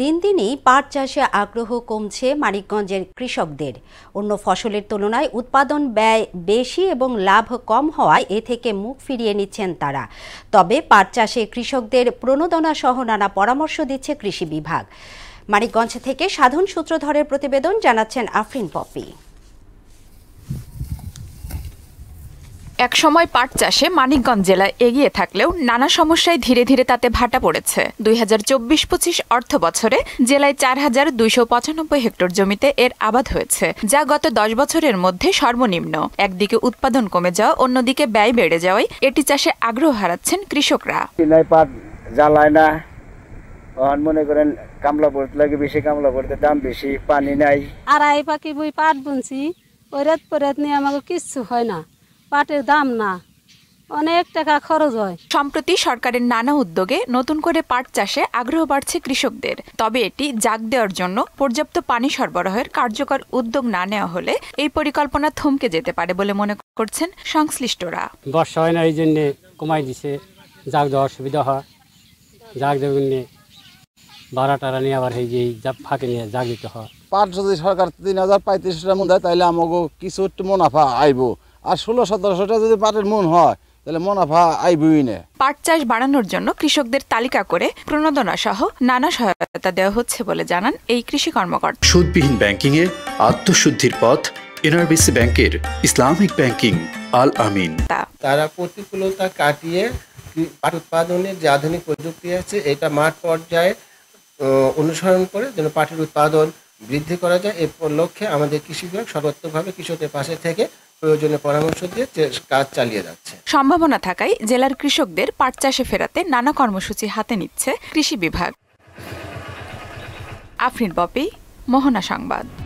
দিন দিনই পাট চাষে আগ্রহ কমছে মানিকগঞ্জের কৃষকদের অন্য ফসলের তুলনায় উৎপাদন ব্যয় বেশি এবং লাভ কম হওয়ায় এ থেকে মুখ ফিরিয়ে নিচ্ছেন তারা তবে পাট চাষে কৃষকদের প্রণোদনা সহ নানা পরামর্শ দিচ্ছে কৃষি বিভাগ মানিকগঞ্জ থেকে সাধন সূত্রধরের প্রতিবেদন জানাচ্ছেন আফরিন পপি একসময় পাট চাষে মানিকগঞ্জ জেলা এগিয়ে থাকলেও নানা সমস্যায় ধীরে ধীরে তাতে ভাটা পড়েছে দুই হাজার চব্বিশ পঁচিশ অর্থ বছরে জেলায় চার হাজার দুইশো পঁচানব্বই হেক্টর জমিতে এর আবাদ হয়েছে যা গত দশ বছরের মধ্যে সর্বনিম্ন একদিকে উৎপাদন কমে যাওয়া অন্যদিকে ব্যয় বেড়ে যাওয়ায় এটি চাষে আগ্রহ হারাচ্ছেন কৃষকরা পাট জ্বালায় না মনে করেন কামলা পড়তে লাগে বেশি কামলা পড়তে দাম বেশি পানি নাই পাখি বই পাট বুনছি ওরাত পরাত নিয়ে আমাকে কিচ্ছু হয় না পাটের দাম না অনেক টাকা খরচ হয় সম্প্রতি সরকারের নানা উদ্যোগে নতুন করে পাট চাষে আগ্রহ বাড়ছে কৃষকদের তবে এটি জাগ দেওয়ার জন্য পর্যাপ্ত পানি সরবরাহের কার্যকর উদ্যোগ না নেওয়া হলে এই পরিকল্পনা থমকে যেতে পারে বলে মনে করছেন সংশ্লিষ্টরা বর্ষা হয় না এই জন্যে কমাই দিছে জাগ দেওয়ার সুবিধা হয় জাগ দেওয়ার জন্য ভাড়া টাড়া নিয়ে আবার এই যে ফাঁকে নিয়ে জাগ দিতে হয় পাট যদি সরকার তিন হাজার পঁয়ত্রিশ টাকা দেয় তাহলে আমাকে কিছু একটু মুনাফা আইব আর ষোলো সতেরোশোটা যদি পাটের মন হয় তাহলে মুনাফা আইবই না পাট চাষ বাড়ানোর জন্য কৃষকদের তালিকা করে প্রণোদনা সহ নানা সহায়তা দেওয়া হচ্ছে বলে জানান এই কৃষি কর্মকর্তা সুদবিহীন ব্যাংকিং এ আত্মশুদ্ধির পথ এনআরবিসি ব্যাংকের ইসলামিক ব্যাংকিং আল আমিন তারা প্রতিকূলতা কাটিয়ে পাট উৎপাদনের যে আধুনিক প্রযুক্তি আছে এটা মাঠ পর্যায়ে অনুসরণ করে যেন পাটের উৎপাদন বৃদ্ধি করা যায় এর লক্ষ্যে আমাদের কৃষি বিভাগ সর্বোত্তমভাবে কৃষকের পাশে থেকে প্রয়োজনে পরামর্শ দিয়ে কাজ চালিয়ে যাচ্ছে সম্ভাবনা থাকায় জেলার কৃষকদের পাট চাষে ফেরাতে নানা কর্মসূচি হাতে নিচ্ছে কৃষি বিভাগ আফরিন বপি মোহনা সংবাদ